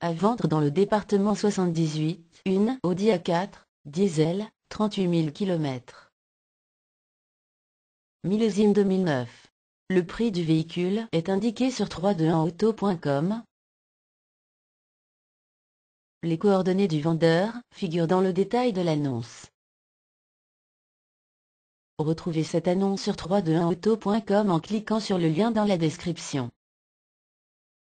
À vendre dans le département 78, une Audi A4, diesel, 38 000 km. Millésime 2009. Le prix du véhicule est indiqué sur 321auto.com. Les coordonnées du vendeur figurent dans le détail de l'annonce. Retrouvez cette annonce sur 321auto.com en cliquant sur le lien dans la description.